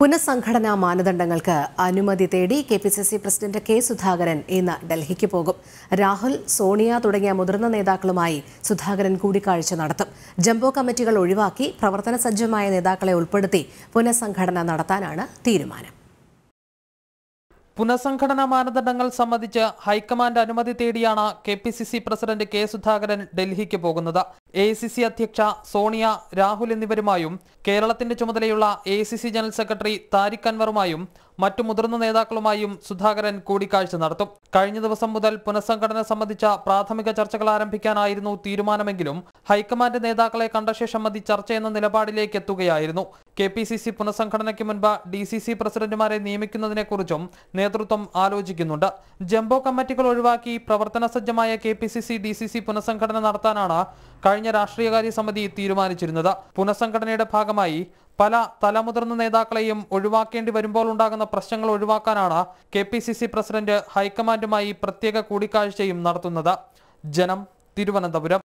പുനഃസംഘടനാ മാനദണ്ഡങ്ങൾക്ക് അനുമതി തേടി K P C C president K Sudhakaran ഇന്ന് ഡൽഹിക്ക് പോകും രാഹുൽ സോണിയ തുടങ്ങിയ മുതിർന്ന നേതാക്കളുമായി സുധാകരൻ കൂടിക്കാഴ്ച നടത്തും ജംബോ കമ്മിറ്റികൾ ഒഴിവാക്കി പ്രവർത്തന സജ്ജമായ നേതാക്കളെ ഉൾപ്പെടുത്തി പുനഃസംഘടന നടത്താനാണ് തീരുമാനം പുനഃസംഘടനാ മാനദണ്ഡങ്ങൾ സംബന്ധിച്ച് ഹൈക്കമാൻഡ് അനുമതി തേടിയാണ് K P C C president K Sudhakaran ഡൽഹിക്ക് പോകുന്നത് എ സി സി അധ്യക്ഷ സോണിയ രാഹുൽ എന്നിവരുമായും കേരളത്തിന്റെ ചുമതലയുള്ള A C C general secretary Tariq അൻവറുമായും മറ്റു മുതിർന്ന നേതാക്കളുമായും സുധാകരൻ കൂടിക്കാഴ്ച നടത്തും കഴിഞ്ഞ ദിവസം മുതൽ പുനഃസംഘടന സംബന്ധിച്ച പ്രാഥമിക ചർച്ചകൾ ആരംഭിക്കാനായിരുന്നു തീരുമാനമെങ്കിലും ഹൈക്കമാൻഡ് നേതാക്കളെ കണ്ട ശേഷം മതി ചർച്ചയെന്ന നിലപാടിലേക്ക് എത്തുകയായിരുന്നു കെ പി സി സി പുനഃസംഘടനയ്ക്ക് മുൻപ് ഡി സി സി പ്രസിഡന്റുമാരെ നിയമിക്കുന്നതിനെക്കുറിച്ചും നേതൃത്വം ആലോചിക്കുന്നുണ്ട് ജംബോ കമ്മിറ്റികൾ ഒഴിവാക്കി പ്രവർത്തന സജ്ജമായ K P C C D C C പുനഃസംഘടന നടത്താനാണ് കഴിഞ്ഞ കഴിഞ്ഞ രാഷ്ട്രീയകാര്യ സമിതി തീരുമാനിച്ചിരുന്നത് പുനഃസംഘടനയുടെ ഭാഗമായി പല തലമുതിർന്ന നേതാക്കളെയും ഒഴിവാക്കേണ്ടി വരുമ്പോൾ ഉണ്ടാകുന്ന പ്രശ്നങ്ങൾ ഒഴിവാക്കാനാണ് K P C C president ഹൈക്കമാൻഡുമായി പ്രത്യേക കൂടിക്കാഴ്ചയും നടത്തുന്നത് ജനം തിരുവനന്തപുരം